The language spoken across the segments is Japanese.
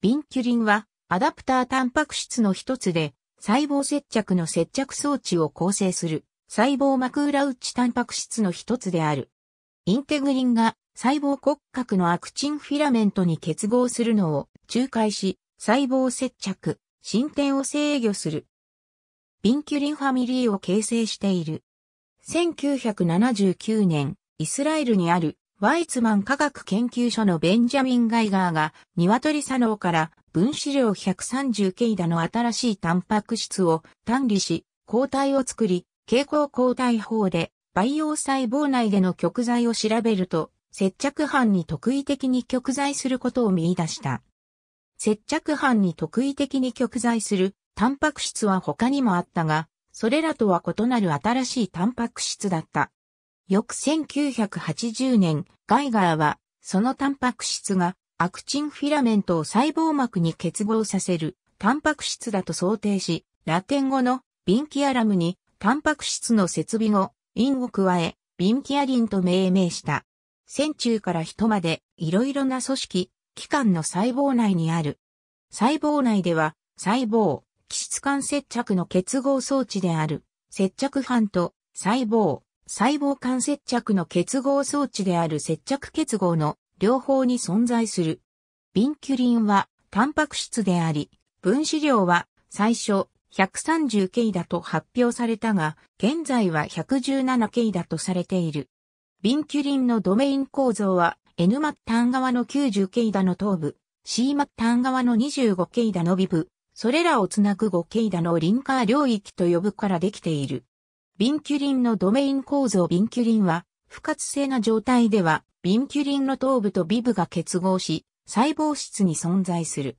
ビンキュリンはアダプタータンパク質の一つで細胞接着の接着装置を構成する細胞膜裏打ちタンパク質の一つである。インテグリンが細胞骨格のアクチンフィラメントに結合するのを仲介し細胞接着、進展を制御する。ビンキュリンファミリーを形成している。1979年、イスラエルにあるワイツマン科学研究所のベンジャミン・ガイガーが、鶏作能から分子量1 3 0イだの新しいタンパク質を単理し、抗体を作り、蛍光抗体法で培養細胞内での極剤を調べると、接着班に特異的に極剤することを見出した。接着班に特異的に極剤するタンパク質は他にもあったが、それらとは異なる新しいタンパク質だった。翌1980年、ガイガーは、そのタンパク質がアクチンフィラメントを細胞膜に結合させるタンパク質だと想定し、ラテン語のビンキアラムにタンパク質の設備語、因を加え、ビンキアリンと命名した。線虫から人までいろいろな組織、器官の細胞内にある。細胞内では、細胞、基質間接着の結合装置である、接着板と細胞、細胞間接着の結合装置である接着結合の両方に存在する。ビンキュリンはタンパク質であり、分子量は最初 130K だと発表されたが、現在は 117K だとされている。ビンキュリンのドメイン構造は N 末端側の 90K だの頭部、C 末端側の 25K だの尾部、それらをつなぐ 5K だのリンカー領域と呼ぶからできている。ビンキュリンのドメイン構造ビンキュリンは、不活性な状態では、ビンキュリンの頭部とビブが結合し、細胞質に存在する。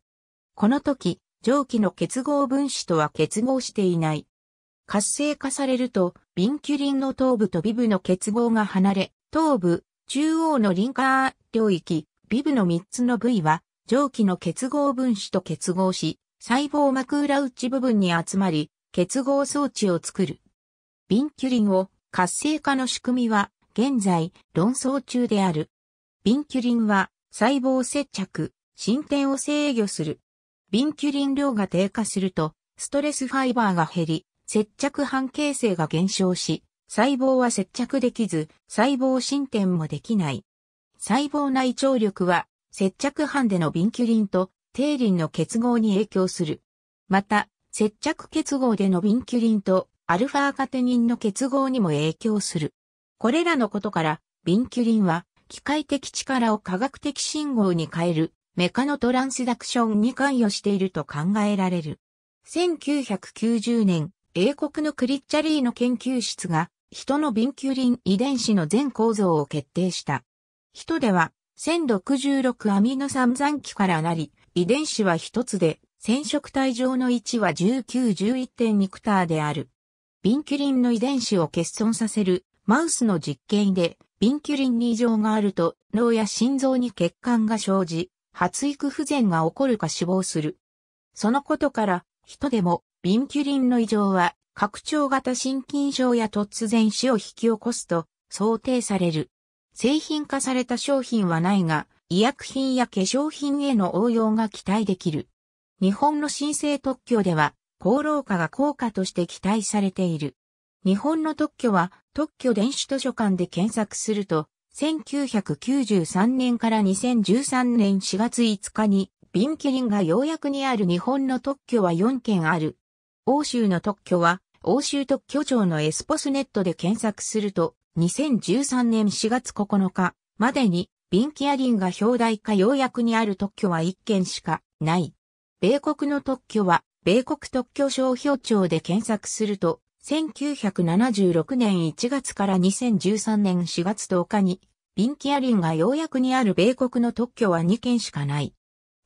この時、蒸気の結合分子とは結合していない。活性化されると、ビンキュリンの頭部とビブの結合が離れ、頭部、中央のリンカー領域、ビブの3つの部位は、蒸気の結合分子と結合し、細胞膜裏内部分に集まり、結合装置を作る。ビンキュリンを活性化の仕組みは現在論争中である。ビンキュリンは細胞接着、進展を制御する。ビンキュリン量が低下すると、ストレスファイバーが減り、接着半形成が減少し、細胞は接着できず、細胞進展もできない。細胞内張力は、接着半でのビンキュリンと低リンの結合に影響する。また、接着結合でのビンキュリンとアルファカテニンの結合にも影響する。これらのことから、ビンキュリンは、機械的力を化学的信号に変える、メカノトランスダクションに関与していると考えられる。1990年、英国のクリッチャリーの研究室が、人のビンキュリン遺伝子の全構造を決定した。人では、1066アミノ酸残機からなり、遺伝子は一つで、染色体上の位置は1911.2クターである。ビンキュリンの遺伝子を欠損させるマウスの実験で、ビンキュリンに異常があると脳や心臓に血管が生じ、発育不全が起こるか死亡する。そのことから、人でもビンキュリンの異常は拡張型心筋症や突然死を引き起こすと想定される。製品化された商品はないが、医薬品や化粧品への応用が期待できる。日本の申請特許では、高労化が効果として期待されている。日本の特許は特許電子図書館で検索すると、1993年から2013年4月5日に、ビンキリンがようやくにある日本の特許は4件ある。欧州の特許は、欧州特許庁のエスポスネットで検索すると、2013年4月9日までに、ビンキアリンが表題化やくにある特許は1件しかない。米国の特許は米国特許商標庁で検索すると、1976年1月から2013年4月10日に、ビンキアリンがようやくにある米国の特許は2件しかない。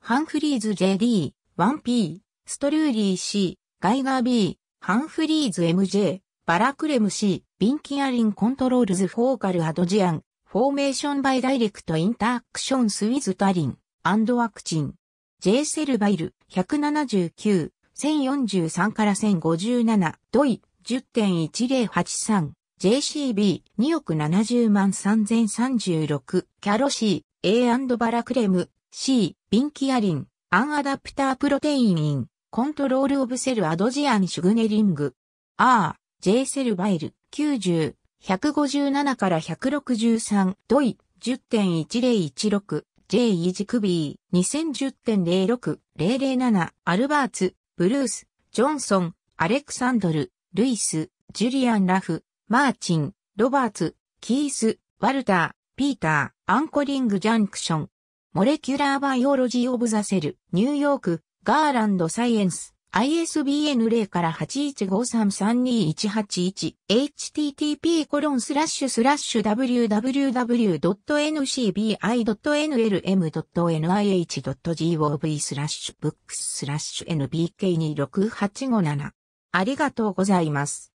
ハンフリーズ JD、1P、ストルーリー C、ガイガー B、ハンフリーズ MJ、バラクレム C、ビンキアリンコントロールズフォーカルアドジアン、フォーメーションバイダイレクトインタアクションスウィズタリン、アンドワクチン。J セルバイル、179、1043から1057、ドイ、10.1083、JCB、2億70万3036、キャロシー、A& バラクレム、C、ビンキアリン、アンアダプタープロテインイン、コントロールオブセルアドジアンシュグネリング、R、J セルバイル、90、157から163、ドイ、10.1016、J イジクビー、2010.06、007、アルバーツ、ブルース、ジョンソン、アレクサンドル、ルイス、ジュリアン・ラフ、マーチン、ロバーツ、キース、ワルター、ピーター、アンコリング・ジャンクション。モレキュラー・バイオロジー・オブ・ザ・セル、ニューヨーク、ガーランド・サイエンス。ISBN 0から815332181 http コロンスラッシュスラッシュ www.ncbi.nlm.nih.gov スラッシュブックススラッシュ nbk26857 ありがとうございます。